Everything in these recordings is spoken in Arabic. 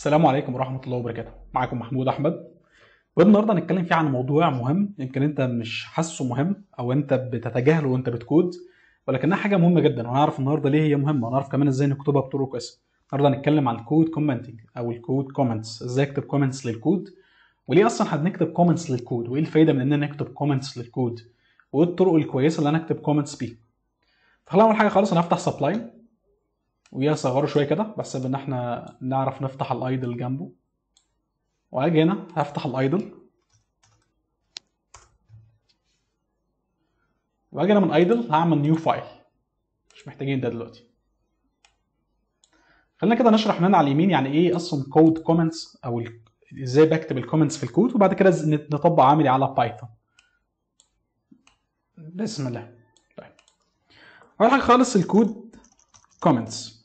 السلام عليكم ورحمة الله وبركاته معاكم محمود أحمد والنهاردة هنتكلم فيه عن موضوع مهم يمكن أنت مش حاسه مهم أو أنت بتتجاهله وأنت بتكود ولكنها حاجة مهمة جدا وهنعرف النهاردة ليه هي مهمة وهنعرف كمان إزاي نكتبها بطرق كويسة النهاردة هنتكلم عن الكود كومنتنج أو الكود كومنتس إزاي أكتب كومنتس للكود وليه أصلا هنكتب كومنتس للكود وإيه الفايدة من إن أنا أكتب كومنتس للكود وإيه الطرق الكويسة اللي أنا أكتب كومنتس بيها فخلينا أول حاجة خالص أنا هفتح سبلاين ويا صغره شويه كده بس ان احنا نعرف نفتح الايدل جنبه واجي هنا هفتح الايدل واجي انا من ايدل هعمل نيو فايل مش محتاجين ده دلوقتي خلينا كده نشرح هنا على اليمين يعني ايه اصلا كود كومنتس او ازاي بكتب الكومنتس في الكود وبعد كده نطبق عملي على بايثون بسم الله طيب اول حاجه خالص الكود كومنتس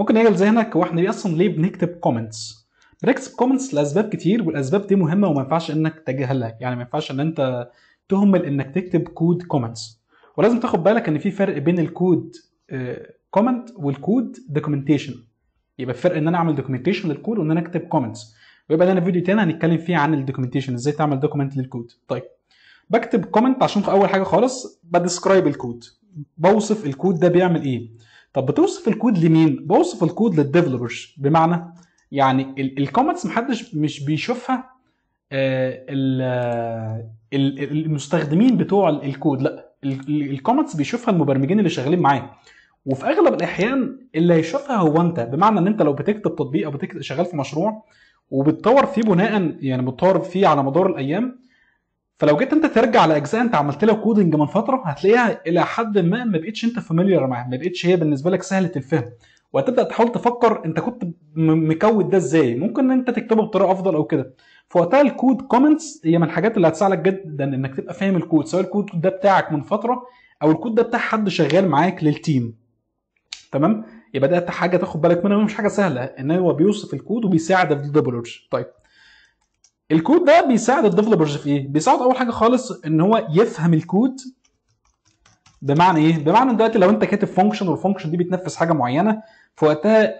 ممكن يجي لذهنك هو احنا اصلا ليه بنكتب كومنتس بنكتب كومنتس لاسباب كتير والاسباب دي مهمه وما ينفعش انك تجاهلها يعني ما ينفعش ان انت تهمل انك تكتب كود كومنتس ولازم تاخد بالك ان في فرق بين الكود كومنت والكود دوكيومنتيشن يبقى الفرق ان انا اعمل دوكيومنتيشن للكود وان انا اكتب كومنتس ويبقى لنا فيديو تاني هنتكلم فيه عن الدوكيومنتيشن ازاي تعمل دوكيومنت للكود طيب بكتب كومنت عشان اول حاجه خالص بديسكرايب الكود بوصف الكود ده بيعمل ايه طب بتوصف الكود لمين؟ بوصف الكود للديفلوبرز بمعنى يعني الكومنتس محدش مش بيشوفها آه، آه، المستخدمين بتوع الكود لا الكومنتس بيشوفها المبرمجين اللي شغالين معاه وفي اغلب الاحيان اللي هيشوفها هو انت بمعنى ان انت لو بتكتب تطبيق او بتكتب شغال في مشروع وبتطور فيه بناء يعني بتطور فيه على مدار الايام فلو جيت انت ترجع لاجزاء انت عملت لها كودنج من فتره هتلاقيها الى حد ما ما بقتش انت فاميليار معاها ما بقتش هي بالنسبه لك سهله الفهم وهتبدا تحاول تفكر انت كنت مكود ده ازاي ممكن انت تكتبه بطريقه افضل او كده فوقتها الكود كومنتس هي من الحاجات اللي هتساعدك جدا انك تبقى فاهم الكود سواء الكود ده بتاعك من فتره او الكود ده بتاع حد شغال معاك للتيم تمام يبقى ده حاجه تاخد بالك منها مش حاجه سهله ان هو بيوصف الكود وبيساعد الديفلوبرز طيب الكود ده بيساعد الديفلوبرز في ايه؟ بيساعد اول حاجه خالص ان هو يفهم الكود بمعنى ايه؟ بمعنى ان دلوقتي لو انت كاتب فانكشن والفانكشن دي بتنفذ حاجه معينه فوقتها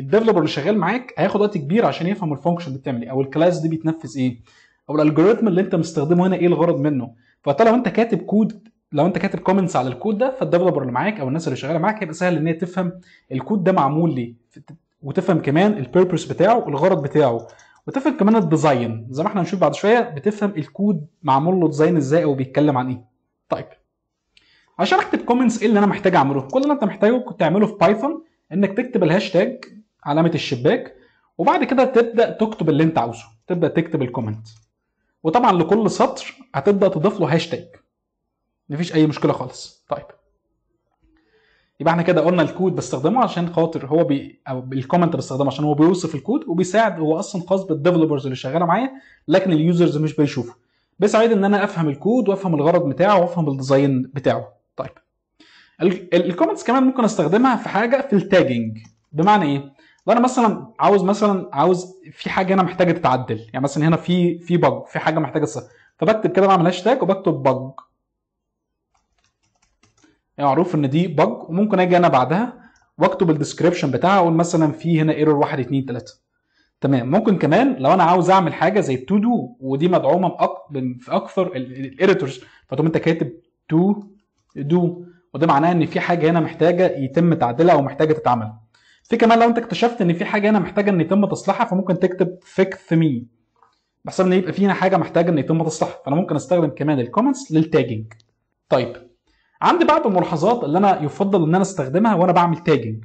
الديفلوبر اللي شغال معاك هياخد وقت كبير عشان يفهم الفانكشن دي بتعمل ايه او الكلاس دي بيتنفذ ايه او الالجوريثم اللي انت مستخدمه هنا ايه الغرض منه فوقتها لو انت كاتب كود لو انت كاتب كومنتس على الكود ده فالديفلوبر اللي معاك او الناس اللي شغاله معاك هيبقى سهل ان هي تفهم الكود ده معمول ليه وتفهم كمان البيربس بتاعه والغرض بتاعه وتفهم كمان الديزاين زي ما احنا هنشوف بعد شويه بتفهم الكود معمول له ديزاين ازاي او بيتكلم عن ايه طيب عشان اكتب كومنتس ايه اللي انا محتاج اعمله كل اللي انت محتاجه كنت تعمله في بايثون انك تكتب الهاشتاج علامه الشباك وبعد كده تبدا تكتب اللي انت عاوزه تبدا تكتب الكومنت وطبعا لكل سطر هتبدا تضيف له هاشتاج مفيش اي مشكله خالص طيب يبقى احنا كده قلنا الكود بستخدمه عشان خاطر هو بي او الكومنت بستخدمه عشان هو بيوصف الكود وبيساعد هو اصلا خاص بالديفلوبرز اللي شغاله معايا لكن اليوزرز مش بيشوفه بيساعد ان انا افهم الكود وافهم الغرض بتاعه وافهم الديزاين بتاعه طيب الكومنتس كمان ممكن استخدمها في حاجه في التاجنج بمعنى ايه لو انا مثلا عاوز مثلا عاوز في حاجه انا محتاجه تتعدل يعني مثلا هنا في في بج في حاجه محتاجه تصحح فبكتب كده بعمل هاشتاج وبكتب بج معروف ان دي بج وممكن اجي انا بعدها واكتب الديسكربشن بتاعها اقول مثلا في هنا ايرور 1 2 3 تمام ممكن كمان لو انا عاوز اعمل حاجه زي تو دو ودي مدعومه في اكثر الايديتورز فتقوم انت كاتب تو دو وده معناه ان في حاجه هنا محتاجه يتم تعديلها او محتاجه تتعمل في كمان لو انت اكتشفت ان في حاجه هنا محتاجه ان يتم تصليحها فممكن تكتب فيكث مي بحسب ان يبقى في هنا حاجه محتاجه ان يتم تصليحها فانا ممكن استخدم كمان الكومنتس للتاجنج طيب عندي بعض الملاحظات اللي انا يفضل ان انا استخدمها وانا بعمل تاجنج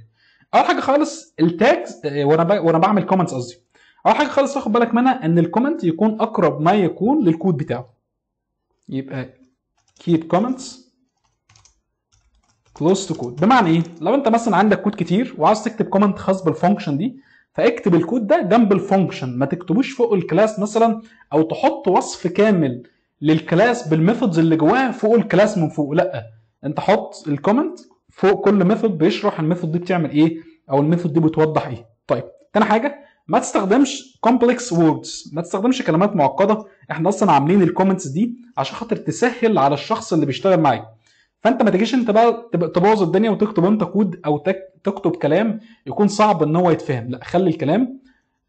اول حاجه خالص التاجز آه، وانا وانا بعمل كومنتس قصدي اول حاجه خالص تاخد بالك منها ان الكومنت يكون اقرب ما يكون للكود بتاعه يبقى keep comments close to code بمعنى ايه لو انت مثلا عندك كود كتير وعاوز تكتب كومنت خاص بالفانكشن دي فاكتب الكود ده جنب الفانكشن ما تكتبوش فوق الكلاس مثلا او تحط وصف كامل للكلاس بالميثودز اللي جواها فوق الكلاس من فوق لا انت حط الكومنت فوق كل ميثود بيشرح الميثود دي بتعمل ايه او الميثود دي بتوضح ايه طيب تاني حاجه ما تستخدمش كومبلكس ووردز ما تستخدمش كلمات معقده احنا اصلا عاملين الكومنتس دي عشان خاطر تسهل على الشخص اللي بيشتغل معاك فانت ما تجيش انت بقى تبوظ الدنيا وتكتب انت كود او تكتب كلام يكون صعب ان هو يتفهم لا خلي الكلام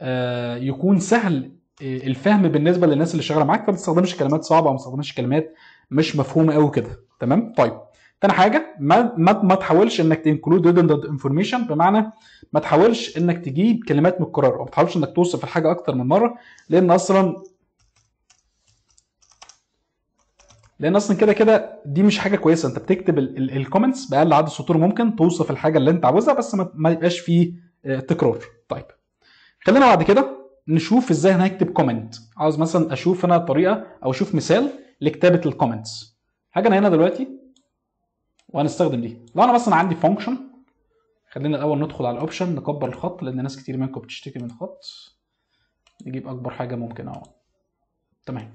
آه، يكون سهل آه، الفهم بالنسبه للناس اللي شغاله معاك فما تستخدمش كلمات صعبه او ما تستخدمش كلمات مش مفهومه قوي كده تمام طيب تاني حاجه ما ما, ما تحاولش انك تنكلود ريدندنت انفورميشن بمعنى ما تحاولش انك تجيب كلمات متكررة او ما تحاولش انك توصف الحاجه اكتر من مره لان اصلا لان اصلا كده كده دي مش حاجه كويسه انت بتكتب الكومنتس باقل عدد سطور ممكن توصف الحاجه اللي انت عاوزها بس ما يبقاش فيه آه، تكرار طيب خلينا بعد كده نشوف ازاي هنكتب كومنت عاوز مثلا اشوف انا طريقه او اشوف مثال لكتابه الكومنتس حاجه انا هنا دلوقتي وهنستخدم دي ايه؟ لو انا مثلا عندي فانكشن خلينا الاول ندخل على الاوبشن نكبر الخط لان ناس كتير منكم بتشتكي من الخط نجيب اكبر حاجه ممكن اهو تمام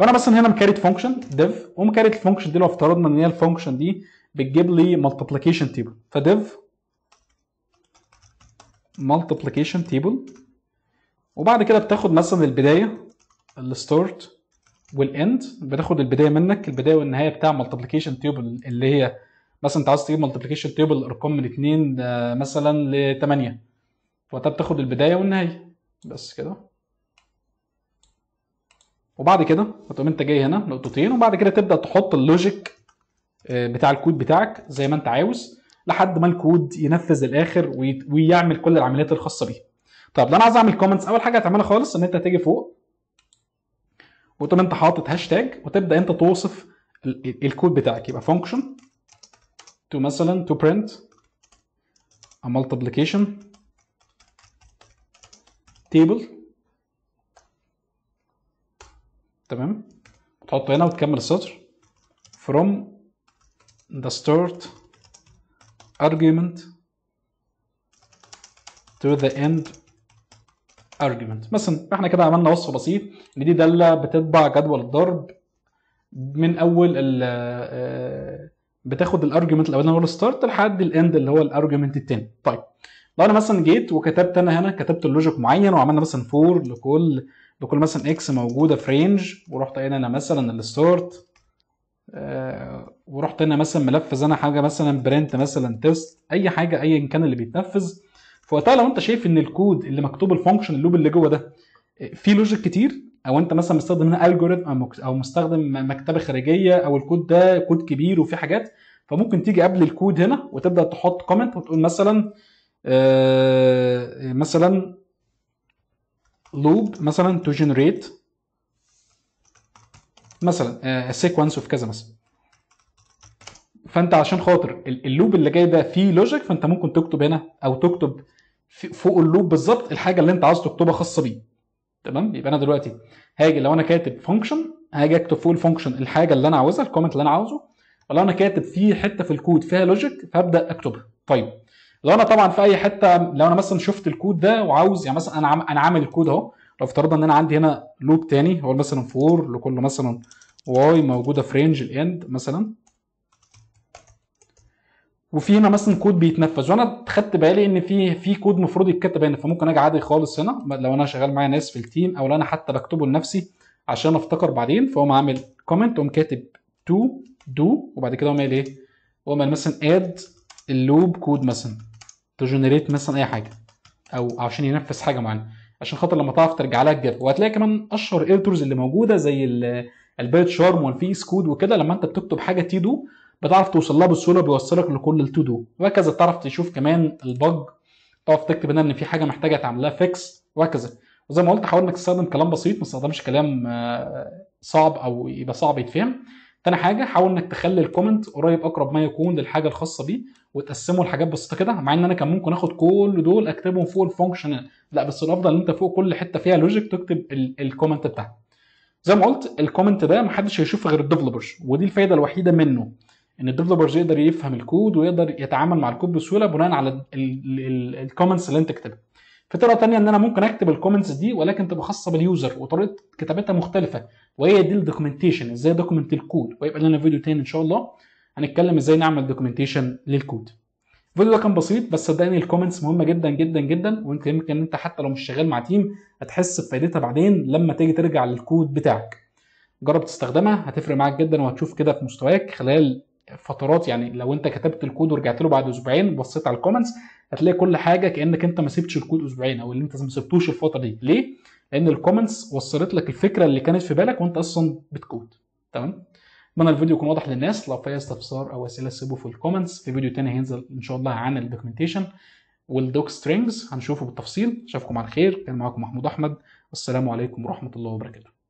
لو انا مثلا هنا مكاريت فانكشن ديف ومكاريت الفانكشن دي لو افترضنا ان هي الفانكشن دي بتجيب لي مالتيبليكيشن تيبل فديف مالتيبليكيشن تيبل وبعد كده بتاخد مثلا البدايه الستارت والاند بتاخد البدايه منك البدايه والنهايه بتاع مالتيبليكيشن تيبل اللي هي مثلا انت عاوز تجيب مالتيبليكيشن تيبل ارقام من 2 آه، مثلا ل 8 وقتها بتاخد البدايه والنهايه بس كده وبعد كده هتقوم انت جاي هنا نقطتين وبعد كده تبدا تحط اللوجيك آه، بتاع الكود بتاعك زي ما انت عاوز لحد ما الكود ينفذ الاخر ويعمل كل العمليات الخاصه بيه طب لو انا عايز اعمل كومنتس اول حاجه هتعملها خالص ان انت تيجي فوق وتقوم انت حاطط هاشتاج وتبدا انت توصف الكود بتاعك يبقى فانكشن to مثلا to print a multiplication table تمام تحطه هنا وتكمل السطر from the start argument to the end argument مثلا احنا كده عملنا وصف بسيط ان دي داله بتتبع جدول الضرب من اول آه، بتاخد الارجيومنت الاولاني هو الستارت لحد الاند اللي هو الارجيومنت الثاني طيب لو انا مثلا جيت وكتبت انا هنا كتبت اللوجيك معين وعملنا مثلا فور لكل لكل مثلا اكس موجوده في رينج ورحت هنا انا مثلا الستارت آه، ورحت هنا مثلا ملفز انا حاجه مثلا برنت مثلا تيست اي حاجه ايا كان اللي بيتنفذ في وقتها لو انت شايف ان الكود اللي مكتوب الفانكشن اللوب اللي جوه ده في لوجيك كتير او انت مثلا مستخدم هنا الجوريثم او مستخدم مكتبه خارجيه او الكود ده كود كبير وفي حاجات فممكن تيجي قبل الكود هنا وتبدا تحط كومنت وتقول مثلا آه، مثلا لوب مثلا تو جنريت مثلا سيكونس آه، اوف كذا مثلا فانت عشان خاطر اللوب اللي جاي ده فيه لوجيك فانت ممكن تكتب هنا او تكتب فوق اللوب بالظبط الحاجه اللي انت عاوز تكتبها خاصه بيه تمام يبقى انا دلوقتي هاجي لو انا كاتب فانكشن هاجي اكتب فوق الفانكشن الحاجه اللي انا عاوزها الكومنت اللي انا عاوزه ولو انا كاتب في حته في الكود فيها لوجيك فابدا اكتبها طيب لو انا طبعا في اي حته لو انا مثلا شفت الكود ده وعاوز يعني مثلا انا عم انا عامل الكود اهو لو افترضنا ان انا عندي هنا لوب تاني هو مثلا فور لكل مثلا واي موجوده في رينج الاند مثلا وفي هنا مثلا كود بيتنفذ وانا خدت بالي ان في في كود المفروض يتكتب هنا فممكن اجي عادي خالص هنا لو انا شغال معايا ناس في التيم او لو انا حتى بكتبه لنفسي عشان افتكر بعدين فاقوم عامل كومنت واقوم كاتب تو دو وبعد كده اقوم قايل ايه؟ هو قايل مثلا اد اللوب كود مثلا تجنريت مثلا اي حاجه او عشان ينفذ حاجه معينه عشان خاطر لما تعرف ترجع لها الجيف وهتلاقي كمان اشهر ايرتورز اللي موجوده زي البيت شارم والفيس كود وكده لما انت بتكتب حاجه تي دو بتعرف توصل لها بالسهوله بيوصلك لكل التو دو وهكذا تعرف تشوف كمان البج تعرف تكتب هنا ان في حاجه محتاجه تعملها فيكس وهكذا وزي ما قلت حاول انك تستخدم كلام بسيط ما تستخدمش كلام آه، صعب او يبقى صعب يتفهم تاني حاجه حاول انك تخلي الكومنت قريب اقرب ما يكون للحاجه الخاصه بيه وتقسمه لحاجات بسيطه كده مع ان انا كان ممكن اخد كل دول اكتبهم فوق الفانكشن لا بس الافضل ان انت فوق كل حته فيها لوجيك تكتب الكومنت بتاعها زي ما قلت الكومنت ده محدش هيشوفه غير الديفلوبرز ودي الفايده الوحيده منه ان الديفلوبرز يقدر يفهم الكود ويقدر يتعامل مع الكود بسهوله بناء على الكومنتس اللي انت في طريقه تانية ان انا ممكن اكتب الكومنتس دي ولكن تبقى خاصه باليوزر وطريقه كتابتها مختلفه وهي دي الدوكيومنتيشن ازاي دوكيومنت الكود ويبقى لنا فيديو تاني ان شاء الله هنتكلم ازاي نعمل دوكيومنتيشن للكود الفيديو ده كان بسيط بس صدقني الكومنتس مهمه جدا جدا جدا وانت يمكن انت حتى لو مش شغال مع تيم هتحس بفائدتها بعدين لما تيجي ترجع للكود بتاعك جرب تستخدمها هتفرق معاك جدا وهتشوف كده في مستواك خلال فترات يعني لو انت كتبت الكود ورجعت له بعد اسبوعين بصيت على الكومنتس هتلاقي كل حاجه كانك انت ما سبتش الكود اسبوعين او اللي انت ما سبتوش الفتره دي ليه لان الكومنتس وصلت لك الفكره اللي كانت في بالك وانت اصلا بتكود تمام اتمنى الفيديو يكون واضح للناس لو في اي استفسار او اسئله سيبه في الكومنتس في فيديو تاني هينزل ان شاء الله عن الدوكيومنتيشن والدوك سترينجز هنشوفه بالتفصيل اشوفكم على خير كان معاكم محمود احمد والسلام عليكم ورحمه الله وبركاته